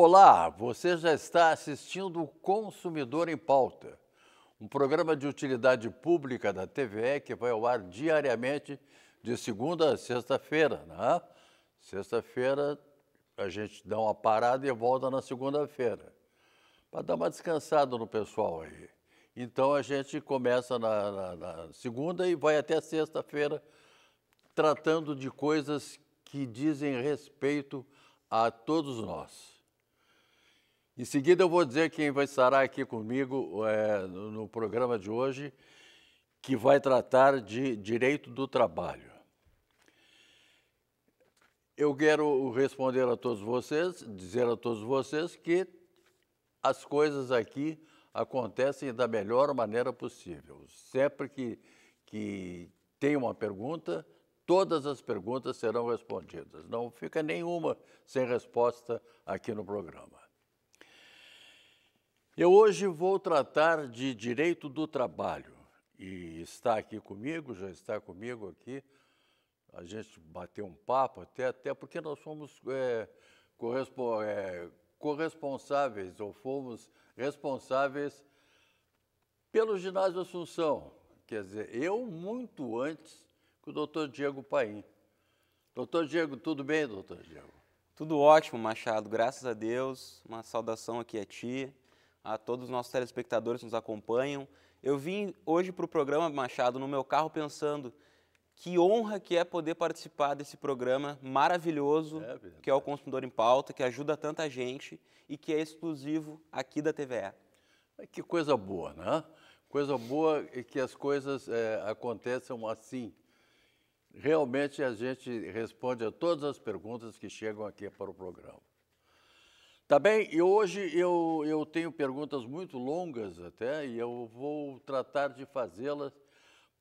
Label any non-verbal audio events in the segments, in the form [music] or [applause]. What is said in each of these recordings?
Olá, você já está assistindo o Consumidor em Pauta, um programa de utilidade pública da TVE que vai ao ar diariamente de segunda a sexta-feira. Né? Sexta-feira a gente dá uma parada e volta na segunda-feira, para dar uma descansada no pessoal aí. Então a gente começa na, na, na segunda e vai até sexta-feira tratando de coisas que dizem respeito a todos nós. Em seguida eu vou dizer quem vai estará aqui comigo é, no, no programa de hoje, que vai tratar de direito do trabalho. Eu quero responder a todos vocês, dizer a todos vocês que as coisas aqui acontecem da melhor maneira possível. Sempre que, que tem uma pergunta, todas as perguntas serão respondidas. Não fica nenhuma sem resposta aqui no programa. Eu hoje vou tratar de direito do trabalho e está aqui comigo, já está comigo aqui. A gente bateu um papo até, até porque nós fomos é, correspo, é, corresponsáveis ou fomos responsáveis pelo ginásio Assunção. Quer dizer, eu muito antes que o doutor Diego Paim. Doutor Diego, tudo bem, doutor Diego? Tudo ótimo, Machado, graças a Deus. Uma saudação aqui a ti a todos os nossos telespectadores que nos acompanham. Eu vim hoje para o programa Machado no meu carro pensando que honra que é poder participar desse programa maravilhoso é, que é o Consumidor em Pauta, que ajuda tanta gente e que é exclusivo aqui da TVE. É que coisa boa, né? Coisa boa é que as coisas é, aconteçam assim. Realmente a gente responde a todas as perguntas que chegam aqui para o programa. Tá bem, e hoje eu, eu tenho perguntas muito longas até, e eu vou tratar de fazê-las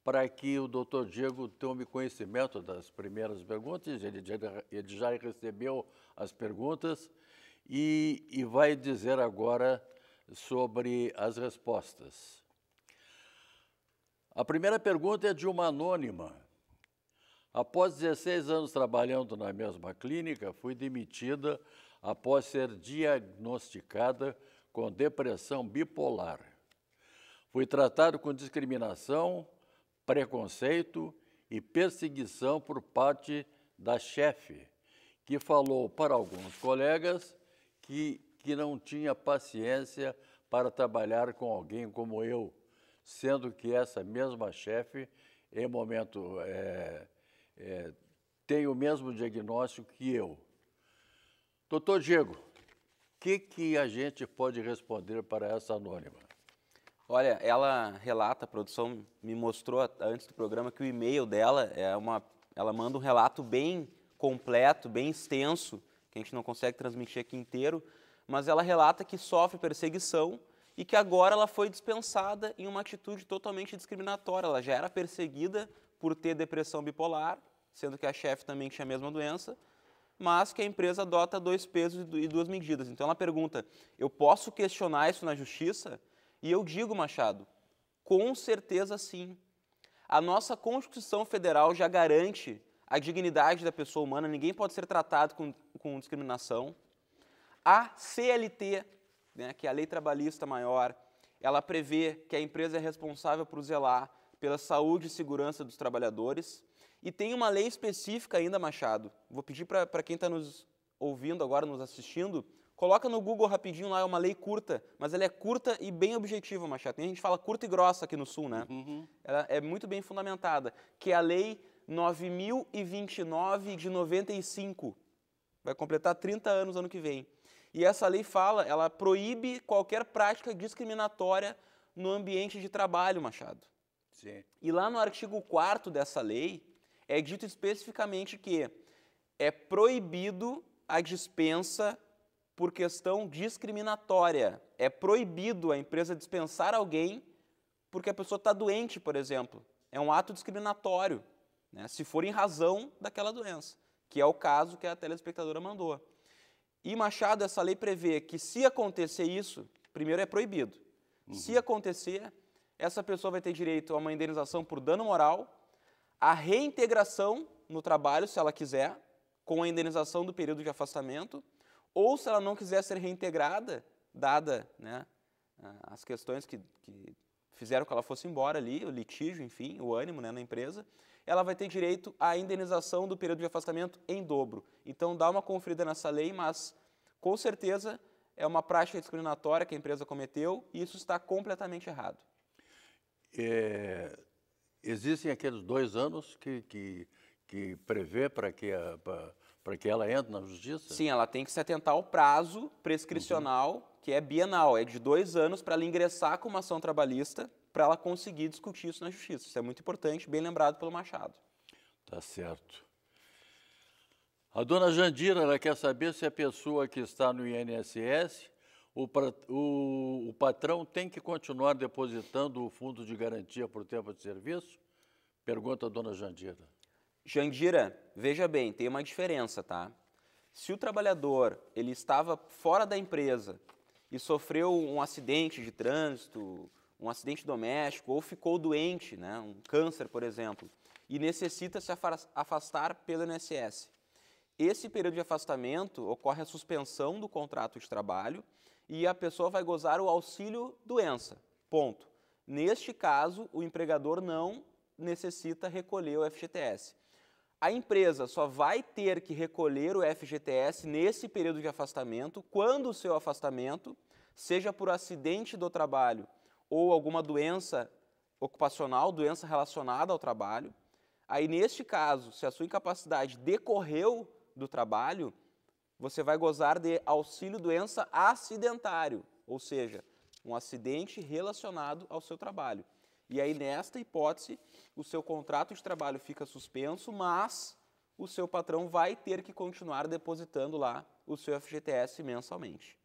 para que o doutor Diego tome conhecimento das primeiras perguntas. Ele já, ele já recebeu as perguntas e, e vai dizer agora sobre as respostas. A primeira pergunta é de uma anônima. Após 16 anos trabalhando na mesma clínica, fui demitida após ser diagnosticada com depressão bipolar. Fui tratado com discriminação, preconceito e perseguição por parte da chefe, que falou para alguns colegas que, que não tinha paciência para trabalhar com alguém como eu, sendo que essa mesma chefe, em momento, é, é, tem o mesmo diagnóstico que eu. Doutor Diego, o que, que a gente pode responder para essa anônima? Olha, ela relata, a produção me mostrou antes do programa que o e-mail dela é uma. Ela manda um relato bem completo, bem extenso, que a gente não consegue transmitir aqui inteiro, mas ela relata que sofre perseguição e que agora ela foi dispensada em uma atitude totalmente discriminatória. Ela já era perseguida por ter depressão bipolar, sendo que a chefe também tinha a mesma doença, mas que a empresa adota dois pesos e duas medidas. Então ela pergunta: eu posso questionar isso na justiça? E eu digo, Machado, com certeza sim. A nossa Constituição Federal já garante a dignidade da pessoa humana, ninguém pode ser tratado com, com discriminação. A CLT, né, que é a Lei Trabalhista Maior, ela prevê que a empresa é responsável por zelar pela saúde e segurança dos trabalhadores. E tem uma lei específica ainda, Machado. Vou pedir para quem está nos ouvindo agora, nos assistindo, coloca no Google rapidinho lá, é uma lei curta, mas ela é curta e bem objetiva, Machado. Tem a gente fala curta e grossa aqui no Sul, né? Uhum, uhum. Ela é muito bem fundamentada, que é a Lei 9029 de 95. Vai completar 30 anos ano que vem. E essa lei fala, ela proíbe qualquer prática discriminatória no ambiente de trabalho, Machado. Sim. E lá no artigo 4 dessa lei, é dito especificamente que é proibido a dispensa por questão discriminatória. É proibido a empresa dispensar alguém porque a pessoa está doente, por exemplo. É um ato discriminatório, né? se for em razão daquela doença, que é o caso que a telespectadora mandou. E Machado, essa lei prevê que se acontecer isso, primeiro é proibido. Uhum. Se acontecer, essa pessoa vai ter direito a uma indenização por dano moral a reintegração no trabalho, se ela quiser, com a indenização do período de afastamento, ou se ela não quiser ser reintegrada, dada né, as questões que, que fizeram que ela fosse embora ali, o litígio, enfim, o ânimo né, na empresa, ela vai ter direito à indenização do período de afastamento em dobro. Então dá uma conferida nessa lei, mas com certeza é uma prática discriminatória que a empresa cometeu e isso está completamente errado. É, existem aqueles dois anos que, que, que prevê para que, que ela entre na justiça? Sim, ela tem que se atentar ao prazo prescricional, uhum. que é bienal, é de dois anos para ela ingressar com uma ação trabalhista para ela conseguir discutir isso na justiça. Isso é muito importante, bem lembrado pelo Machado. Tá certo. A dona Jandira, ela quer saber se a pessoa que está no INSS o, o, o patrão tem que continuar depositando o fundo de garantia por tempo de serviço? Pergunta a dona Jandira. Jandira, veja bem, tem uma diferença, tá? Se o trabalhador ele estava fora da empresa e sofreu um acidente de trânsito, um acidente doméstico ou ficou doente, né, um câncer, por exemplo, e necessita se afastar pelo INSS. Esse período de afastamento ocorre a suspensão do contrato de trabalho e a pessoa vai gozar o auxílio doença. Ponto. Neste caso, o empregador não necessita recolher o FGTS. A empresa só vai ter que recolher o FGTS nesse período de afastamento quando o seu afastamento, seja por acidente do trabalho ou alguma doença ocupacional, doença relacionada ao trabalho. Aí, neste caso, se a sua incapacidade decorreu do trabalho, você vai gozar de auxílio doença acidentário, ou seja, um acidente relacionado ao seu trabalho. E aí, nesta hipótese, o seu contrato de trabalho fica suspenso, mas o seu patrão vai ter que continuar depositando lá o seu FGTS mensalmente.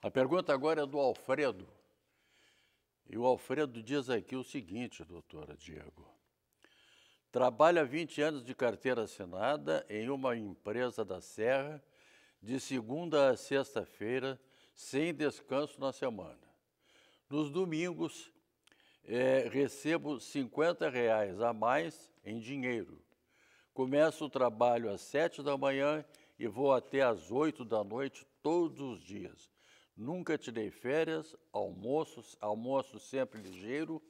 A pergunta agora é do Alfredo. E o Alfredo diz aqui o seguinte, doutora Diego. Trabalha 20 anos de carteira assinada em uma empresa da Serra, de segunda a sexta-feira, sem descanso na semana. Nos domingos, é, recebo 50 reais a mais em dinheiro. Começo o trabalho às 7 da manhã e vou até às 8 da noite todos os dias. Nunca tirei férias, almoços, almoço sempre ligeiro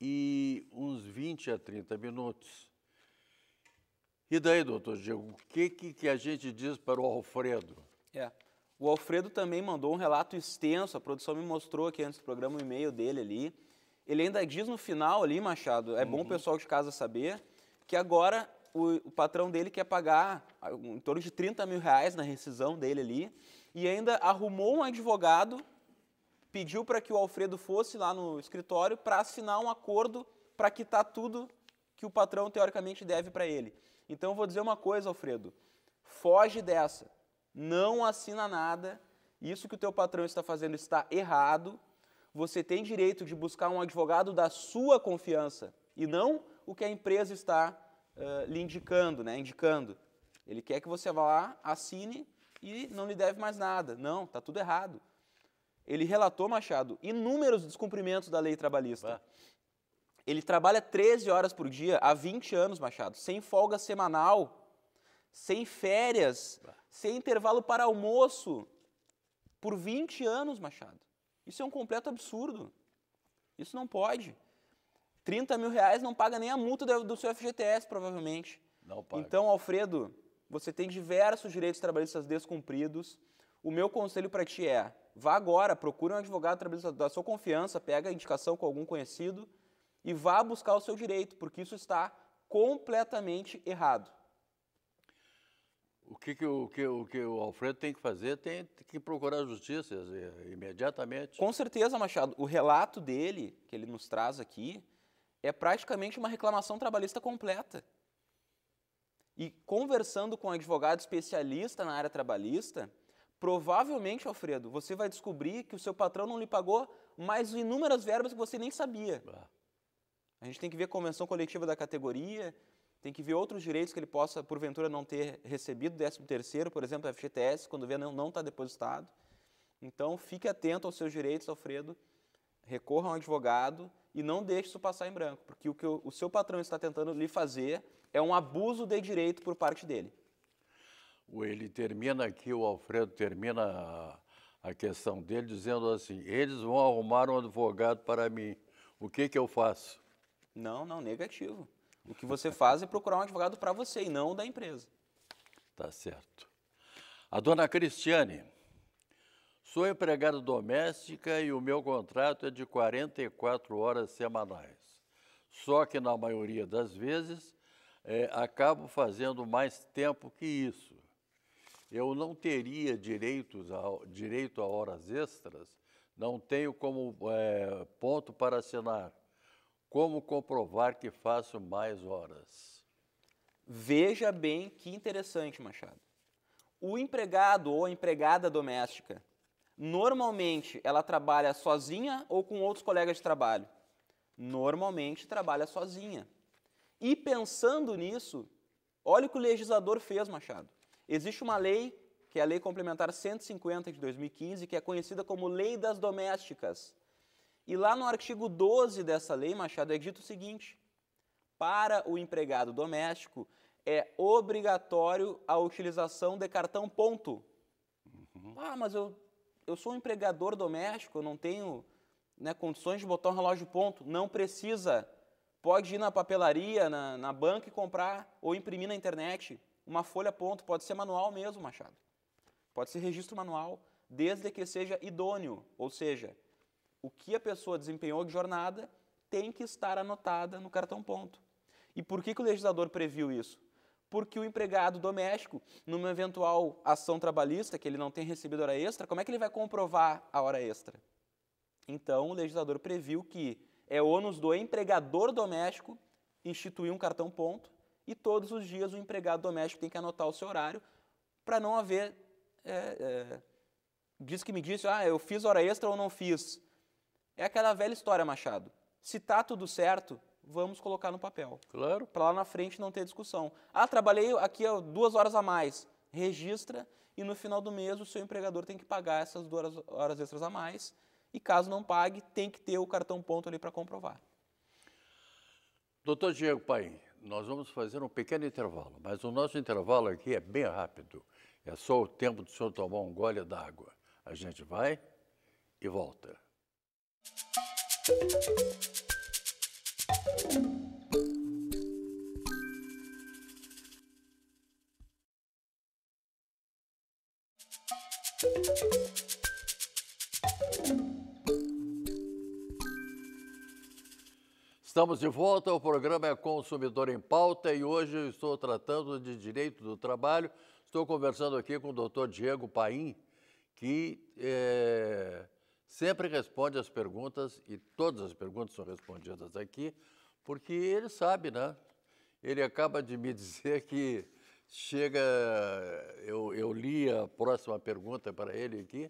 e uns 20 a 30 minutos. E daí, doutor Diego, o que, que, que a gente diz para o Alfredo? É. O Alfredo também mandou um relato extenso, a produção me mostrou aqui antes do programa o e-mail dele ali. Ele ainda diz no final ali, Machado, é uhum. bom o uhum. pessoal de casa saber, que agora o, o, patrão dele quer pagar ah, em torno de 30 mil reais na rescisão dele ali, e ainda arrumou um advogado pediu para que o Alfredo fosse lá no escritório para assinar um acordo para quitar tudo que o patrão teoricamente deve para ele. Então eu vou dizer uma coisa, Alfredo, foge dessa. Não assina nada. Isso que o teu patrão está fazendo está errado. Você tem direito de buscar um advogado da sua confiança e não o que a empresa está uh, lhe indicando, né? Indicando. Ele quer que você vá lá, assine e não lhe deve mais nada. Não, tá tudo errado ele relatou, Machado, inúmeros descumprimentos da lei trabalhista. Bah. Ele trabalha 13 horas por dia há 20 anos, Machado, sem folga semanal, sem férias, bah. sem intervalo para almoço, por 20 anos, Machado. Isso é um completo absurdo. Isso não pode. 30 mil reais não paga nem a multa do seu FGTS, provavelmente. Não paga. Então, Alfredo, você tem diversos direitos trabalhistas descumpridos. O meu conselho para ti é: vá agora, procure um advogado da sua confiança, pega a indicação com algum conhecido e vá buscar o seu direito, porque isso está completamente errado. O que, que, o, que, o, que o Alfredo tem que fazer? tem que procurar a justiça eh, imediatamente. Com certeza, Machado. O relato dele, que ele nos traz aqui, é praticamente uma reclamação trabalhista completa. E conversando com um advogado especialista na área trabalhista, Provavelmente, Alfredo, você vai descobrir que o seu patrão não lhe pagou mais inúmeras verbas que você nem sabia. A gente tem que ver a convenção coletiva da categoria, tem que ver outros direitos que ele possa, porventura, não ter recebido, 13 terceiro, por exemplo, FGTS, quando vê não está depositado. Então, fique atento aos seus direitos, Alfredo, recorra a um advogado e não deixe isso passar em branco, porque o que o, o seu patrão está tentando lhe fazer é um abuso de direito por parte dele ele termina aqui, o Alfredo termina a, questão dele dizendo assim: eles vão arrumar um advogado para mim. O que, que eu faço? Não, não, negativo. O que você faz é procurar um advogado para você e não da empresa. Tá certo. A dona Cristiane, sou empregada doméstica e o meu contrato é de 44 horas semanais. Só que, na maioria das vezes, é, acabo fazendo mais tempo que isso eu não teria direitos a, direito a horas extras, não tenho como é, ponto para assinar. Como comprovar que faço mais horas? Veja bem que interessante, Machado. O empregado ou empregada doméstica, normalmente ela trabalha sozinha ou com outros colegas de trabalho? Normalmente trabalha sozinha. E pensando nisso, olha o que o legislador fez, Machado Existe uma lei, que é a Lei Complementar 150 de 2015, que é conhecida como Lei das Domésticas. E lá no artigo 12 dessa lei, Machado, é dito o seguinte: para o empregado doméstico é obrigatório a utilização de cartão ponto. Uhum. Ah, mas eu, eu sou um empregador doméstico, eu não tenho né, condições de botar um relógio ponto. Não precisa. Pode ir na papelaria, na, na banca e comprar ou imprimir na internet uma folha ponto, pode ser manual mesmo, Machado. Pode ser registro manual, desde que seja idôneo, ou seja, o que a pessoa desempenhou de jornada tem que estar anotada no cartão ponto. E por que, que o legislador previu isso? Porque o empregado doméstico, numa eventual ação trabalhista, que ele não tem recebido hora extra, como é que ele vai comprovar a hora extra? Então, o legislador previu que é ônus do empregador doméstico instituir um cartão ponto e todos os dias o empregado doméstico tem que anotar o seu horário para não haver. É, é, diz que me disse, ah, eu fiz hora extra ou não fiz. É aquela velha história, Machado. Se tá tudo certo, vamos colocar no papel. Claro. Para lá na frente não ter discussão. Ah, trabalhei aqui ó, duas horas a mais. Registra e no final do mês o seu empregador tem que pagar essas duas horas extras a mais. E caso não pague, tem que ter o cartão ponto ali para comprovar. Doutor Diego Paim, nós vamos fazer um pequeno intervalo, mas o nosso intervalo aqui é bem rápido. É só o tempo do senhor tomar um gole d'água. A gente vai e volta. Música Estamos de volta, o programa é Consumidor em Pauta e hoje eu estou tratando de direito do trabalho. Estou conversando aqui com o doutor Diego Paim, que é, sempre responde as perguntas, e todas as perguntas são respondidas aqui, porque ele sabe, né? Ele acaba de me [laughs] dizer que chega. Eu, eu li a próxima pergunta para ele aqui,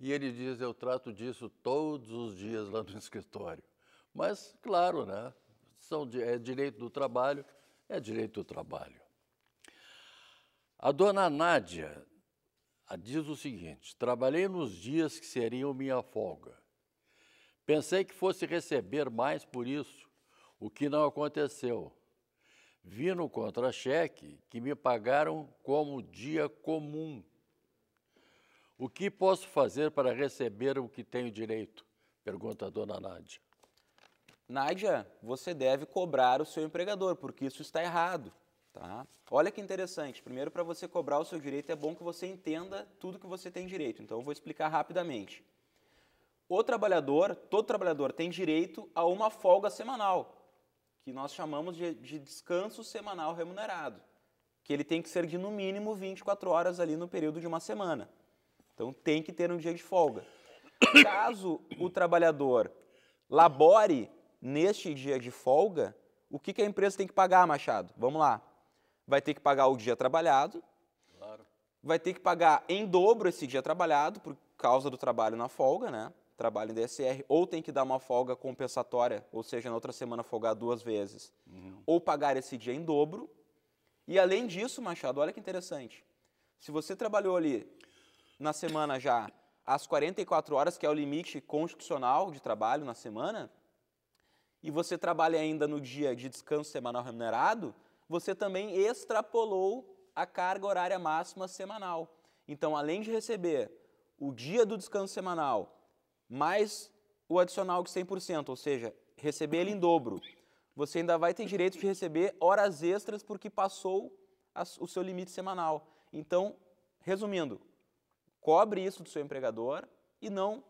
e ele diz: Eu trato disso todos os dias lá no escritório. Mas, claro, né? São, é direito do trabalho, é direito do trabalho. A dona Nádia diz o seguinte: trabalhei nos dias que seriam minha folga. Pensei que fosse receber mais por isso, o que não aconteceu. Vi no contra-cheque que me pagaram como dia comum. O que posso fazer para receber o que tenho direito? Pergunta a dona Nádia. Nádia, você deve cobrar o seu empregador, porque isso está errado. Tá? Olha que interessante. Primeiro, para você cobrar o seu direito, é bom que você entenda tudo que você tem direito. Então, eu vou explicar rapidamente. O trabalhador, todo trabalhador, tem direito a uma folga semanal, que nós chamamos de, de descanso semanal remunerado, que ele tem que ser de no mínimo 24 horas ali no período de uma semana. Então, tem que ter um dia de folga. Caso o trabalhador labore neste dia de folga, o que, que a empresa tem que pagar, Machado? Vamos lá. Vai ter que pagar o dia trabalhado, claro. vai ter que pagar em dobro esse dia trabalhado, por causa do trabalho na folga, né? Trabalho em DSR, ou tem que dar uma folga compensatória, ou seja, na outra semana folgar duas vezes, uhum. ou pagar esse dia em dobro. E além disso, Machado, olha que interessante. Se você trabalhou ali na semana já as 44 horas, que é o limite constitucional de trabalho na semana, e você trabalha ainda no dia de descanso semanal remunerado, você também extrapolou a carga horária máxima semanal. Então, além de receber o dia do descanso semanal mais o adicional de 100%, ou seja, receber ele em dobro, você ainda vai ter direito de receber horas extras porque passou o seu limite semanal. Então, resumindo, cobre isso do seu empregador e não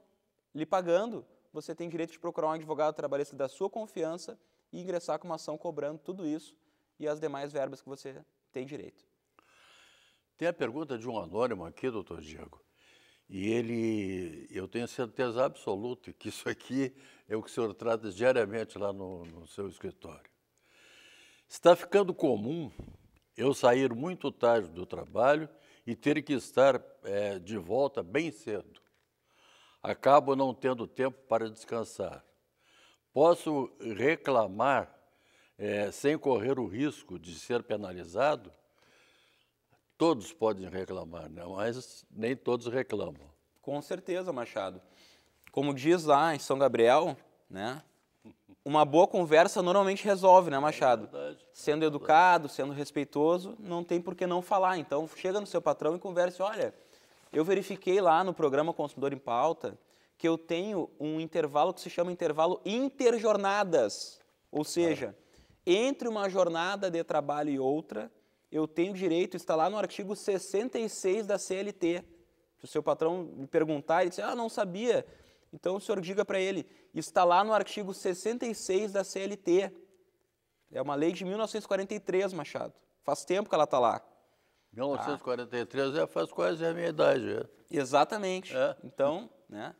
lhe pagando, você tem direito de procurar um advogado trabalhista da sua confiança e ingressar com uma ação cobrando tudo isso e as demais verbas que você tem direito. Tem a pergunta de um anônimo aqui, doutor Diego. E ele, eu tenho certeza absoluta que isso aqui é o que o senhor trata diariamente lá no, no seu escritório. Está ficando comum eu sair muito tarde do trabalho e ter que estar é, de volta bem cedo acabo não tendo tempo para descansar. Posso reclamar é, sem correr o risco de ser penalizado? Todos podem reclamar, né? mas nem todos reclamam. Com certeza, Machado. Como diz lá em São Gabriel, né? Uma boa conversa normalmente resolve, né, Machado? É verdade, é sendo é educado, sendo respeitoso, não tem por que não falar. Então, chega no seu patrão e converse, olha, eu verifiquei lá no programa Consumidor em Pauta que eu tenho um intervalo que se chama intervalo interjornadas. Ou seja, é. entre uma jornada de trabalho e outra, eu tenho direito, está lá no artigo 66 da CLT. Se o seu patrão me perguntar, ele diz, ah, não sabia. Então o senhor diga para ele, está lá no artigo 66 da CLT. É uma lei de 1943, Machado. Faz tempo que ela está lá. 1943 tá? já é, faz quase a minha idade. É? Exatamente. É. Então, né?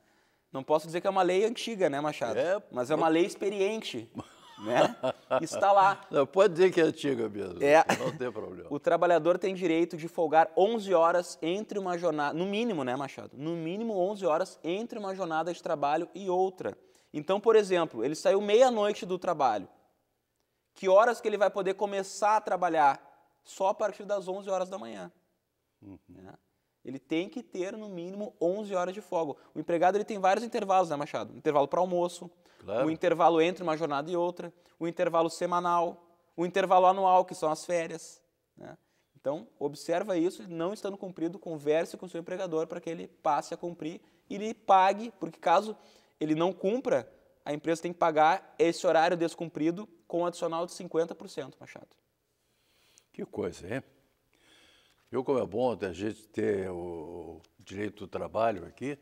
Não posso dizer que é uma lei antiga, né, Machado? É, mas é uma lei experiente. [laughs] né? Está lá. Não, pode dizer que é antiga mesmo. É. Não tem problema. o trabalhador tem direito de folgar 11 horas entre uma jornada, no mínimo, né, Machado? No mínimo 11 horas entre uma jornada de trabalho e outra. Então, por exemplo, ele saiu meia-noite do trabalho. Que horas que ele vai poder começar a trabalhar? só a partir das 11 horas da manhã. Uhum. Né? Ele tem que ter, no mínimo, 11 horas de folga. O empregado ele tem vários intervalos, né, Machado? Um intervalo para almoço, claro. o um intervalo entre uma jornada e outra, o um intervalo semanal, o um intervalo anual, que são as férias. Né? Então, observa isso, não estando cumprido, converse com o seu empregador para que ele passe a cumprir e lhe pague, porque caso ele não cumpra, a empresa tem que pagar esse horário descumprido com um adicional de 50%, Machado. Que coisa, hein? Viu como é bom a gente ter o direito do trabalho aqui?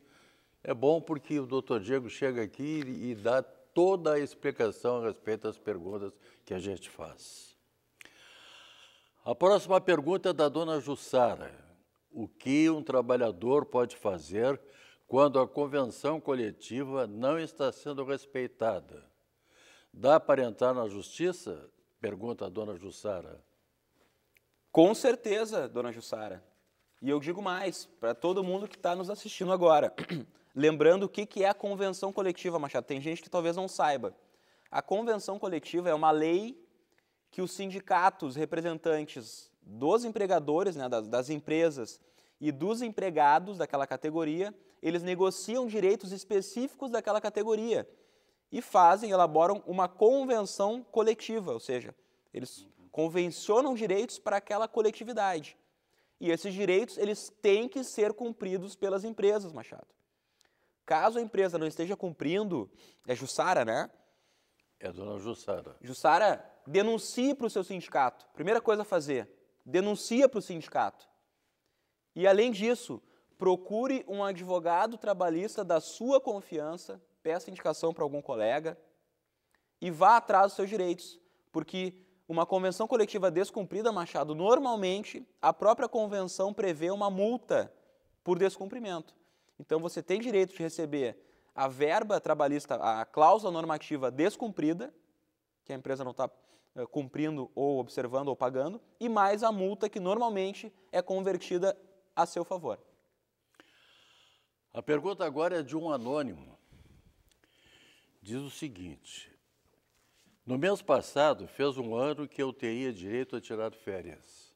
É bom porque o doutor Diego chega aqui e dá toda a explicação a respeito das perguntas que a gente faz. A próxima pergunta é da dona Jussara. O que um trabalhador pode fazer quando a convenção coletiva não está sendo respeitada? Dá para entrar na justiça? Pergunta a dona Jussara. Com certeza, dona Jussara. E eu digo mais, para todo mundo que está nos assistindo agora, [clears throat] lembrando o que, que é a convenção coletiva, Machado. Tem gente que talvez não saiba. A convenção coletiva é uma lei que os sindicatos, representantes dos empregadores, né, das, das empresas e dos empregados daquela categoria, eles negociam direitos específicos daquela categoria e fazem, elaboram uma convenção coletiva, ou seja, eles convencionam direitos para aquela coletividade. E esses direitos, eles têm que ser cumpridos pelas empresas, Machado. Caso a empresa não esteja cumprindo, é Jussara, né? É a dona Jussara. Jussara, denuncie para o seu sindicato. Primeira coisa a fazer, denuncia para o sindicato. E além disso, procure um advogado trabalhista da sua confiança, peça indicação para algum colega e vá atrás dos seus direitos, porque uma convenção coletiva descumprida, Machado, normalmente a própria convenção prevê uma multa por descumprimento. Então você tem direito de receber a verba trabalhista, a cláusula normativa descumprida, que a empresa não está eh, cumprindo ou observando ou pagando, e mais a multa que normalmente é convertida a seu favor. A pergunta agora é de um anônimo. Diz o seguinte: no mês passado, fez um ano que eu teria direito a tirar férias.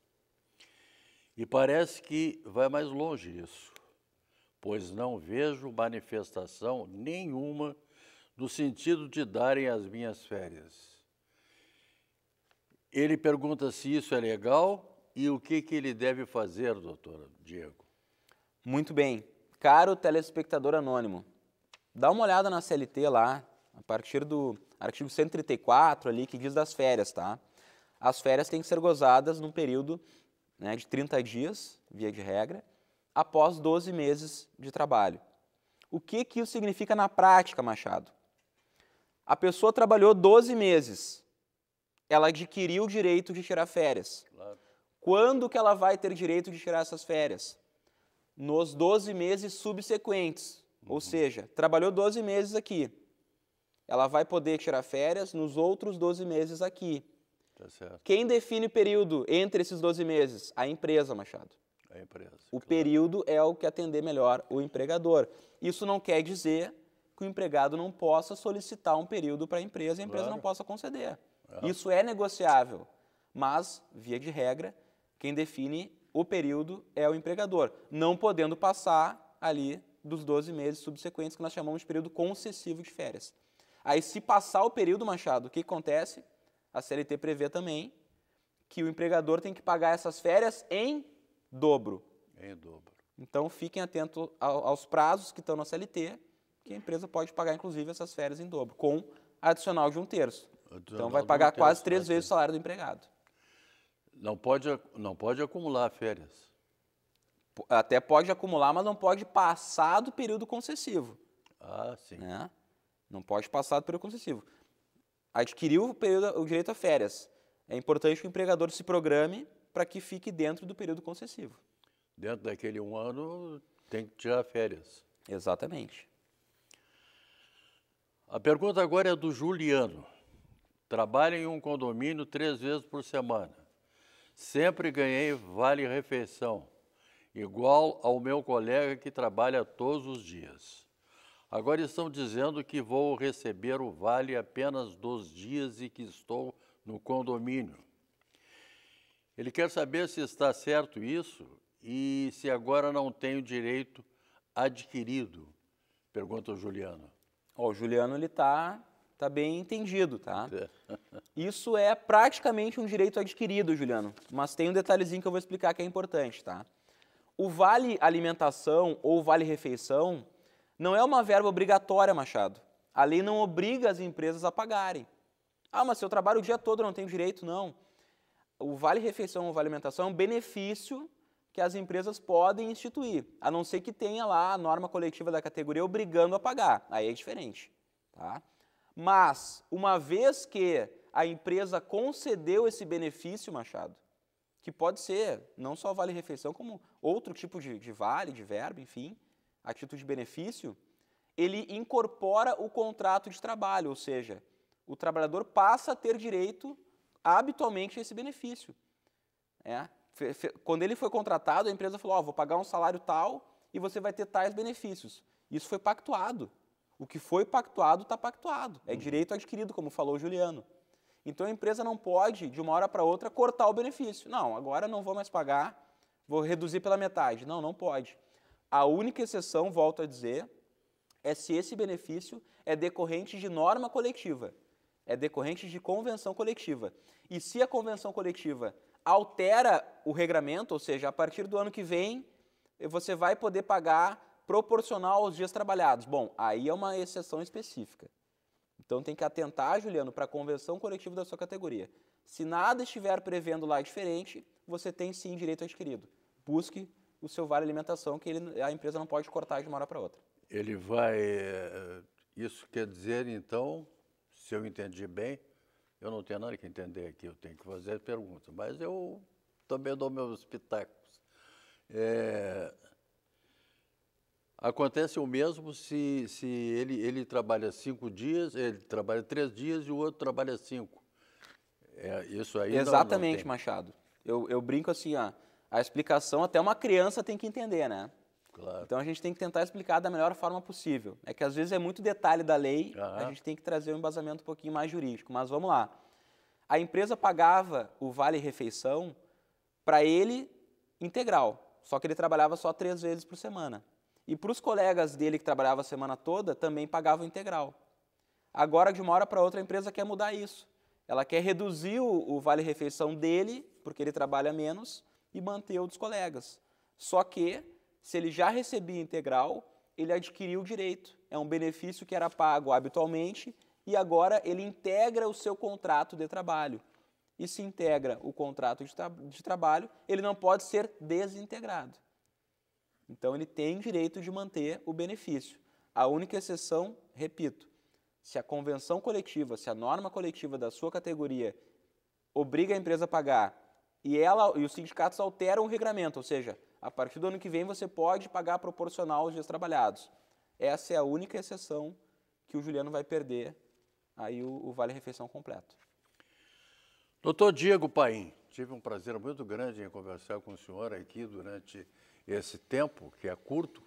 E parece que vai mais longe isso, pois não vejo manifestação nenhuma no sentido de darem as minhas férias. Ele pergunta se isso é legal e o que, que ele deve fazer, doutor Diego. Muito bem. Caro telespectador anônimo, dá uma olhada na CLT lá, a partir do artigo 134 ali, que diz das férias, tá? As férias têm que ser gozadas num período né, de 30 dias, via de regra, após 12 meses de trabalho. O que, que isso significa na prática, Machado? A pessoa trabalhou 12 meses, ela adquiriu o direito de tirar férias. Claro. Quando que ela vai ter direito de tirar essas férias? Nos 12 meses subsequentes. Uhum. Ou seja, trabalhou 12 meses aqui, ela vai poder tirar férias nos outros 12 meses aqui. Tá certo. Quem define o período entre esses 12 meses? A empresa, Machado. A empresa. O claro. período é o que atender melhor o empregador. Isso não quer dizer que o empregado não possa solicitar um período para a empresa e a empresa claro. não possa conceder. É. Isso é negociável, mas, via de regra, quem define o período é o empregador, não podendo passar ali dos 12 meses subsequentes, que nós chamamos de período concessivo de férias. Aí, se passar o período, Machado, o que acontece? A CLT prevê também que o empregador tem que pagar essas férias em dobro. Em dobro. Então, fiquem atentos aos prazos que estão na CLT, que a empresa pode pagar, inclusive, essas férias em dobro, com adicional de um terço. Adicional então, vai pagar um terço, quase três vezes o salário do empregado. Não pode, não pode acumular férias. Até pode acumular, mas não pode passar do período concessivo. Ah, sim. Né? Não pode passar do período concessivo. Adquiriu o, período, o direito a férias. É importante que o empregador se programe para que fique dentro do período concessivo. Dentro daquele um ano, tem que tirar férias. Exatamente. A pergunta agora é do Juliano. Trabalho em um condomínio três vezes por semana. Sempre ganhei vale-refeição, igual ao meu colega que trabalha todos os dias. Agora estão dizendo que vou receber o vale apenas dos dias e que estou no condomínio. Ele quer saber se está certo isso e se agora não tenho direito adquirido, pergunta o Juliano. Oh, o Juliano ele tá tá bem entendido, tá? [laughs] Isso é praticamente um direito adquirido, Juliano, mas tem um detalhezinho que eu vou explicar que é importante, tá? O vale alimentação ou vale refeição não é uma verba obrigatória, Machado. A lei não obriga as empresas a pagarem. Ah, mas se eu trabalho o dia todo, eu não tenho direito, não. O Vale Refeição ou Vale Alimentação é um benefício que as empresas podem instituir, a não ser que tenha lá a norma coletiva da categoria obrigando a pagar. Aí é diferente. Tá? Mas, uma vez que a empresa concedeu esse benefício, Machado, que pode ser não só vale refeição, como outro tipo de, de vale, de verba, enfim, a título de benefício, ele incorpora o contrato de trabalho, ou seja, o trabalhador passa a ter direito habitualmente a esse benefício. É. Quando ele foi contratado, a empresa falou: oh, vou pagar um salário tal e você vai ter tais benefícios. Isso foi pactuado. O que foi pactuado está pactuado. É uhum. direito adquirido, como falou o Juliano. Então a empresa não pode, de uma hora para outra, cortar o benefício. Não, agora não vou mais pagar, vou reduzir pela metade. Não, não pode. A única exceção, volto a dizer, é se esse benefício é decorrente de norma coletiva, é decorrente de convenção coletiva. E se a convenção coletiva altera o regramento, ou seja, a partir do ano que vem você vai poder pagar proporcional aos dias trabalhados. Bom, aí é uma exceção específica. Então tem que atentar, Juliano, para a convenção coletiva da sua categoria. Se nada estiver prevendo lá diferente, você tem sim direito adquirido. Busque o seu vale alimentação que ele, a empresa não pode cortar de uma hora para outra. Ele vai. Eh, isso quer dizer, então, se eu entendi bem, eu não tenho nada que entender aqui, eu tenho que fazer perguntas mas eu também dou meus pitacos. É, acontece o mesmo se, se ele, ele trabalha cinco dias, ele trabalha três dias e o outro trabalha cinco. É, isso aí Exatamente, não, não Machado. Eu, eu brinco assim, ó, a explicação até uma criança tem que entender, né? Claro. Então a gente tem que tentar explicar da melhor forma possível. É que às vezes é muito detalhe da lei, uhum. a gente tem que trazer um embasamento um pouquinho mais jurídico. Mas vamos lá. A empresa pagava o vale refeição para ele integral, só que ele trabalhava só três vezes por semana. E para os colegas dele que trabalhava a semana toda também pagavam integral. Agora de uma hora para outra a empresa quer mudar isso. Ela quer reduzir o, o vale refeição dele porque ele trabalha menos e manter outros dos colegas. Só que, se ele já recebia integral, ele adquiriu o direito. É um benefício que era pago habitualmente e agora ele integra o seu contrato de trabalho. E se integra o contrato de, tra de trabalho, ele não pode ser desintegrado. Então ele tem direito de manter o benefício. A única exceção, repito, se a convenção coletiva, se a norma coletiva da sua categoria obriga a empresa a pagar e, ela, e os sindicatos alteram o regramento, ou seja, a partir do ano que vem você pode pagar proporcional aos dias trabalhados. Essa é a única exceção que o Juliano vai perder aí o, o vale-refeição completo. Doutor Diego Paim, tive um prazer muito grande em conversar com o senhor aqui durante esse tempo, que é curto,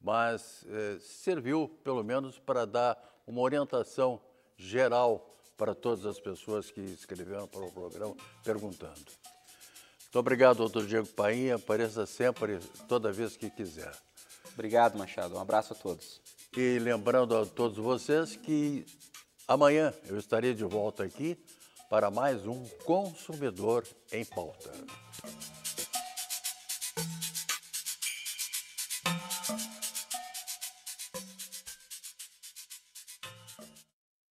mas eh, serviu pelo menos para dar uma orientação geral para todas as pessoas que escreveram para o programa perguntando. Muito obrigado, doutor Diego Painha. Apareça sempre, toda vez que quiser. Obrigado, Machado. Um abraço a todos. E lembrando a todos vocês que amanhã eu estarei de volta aqui para mais um Consumidor em Pauta.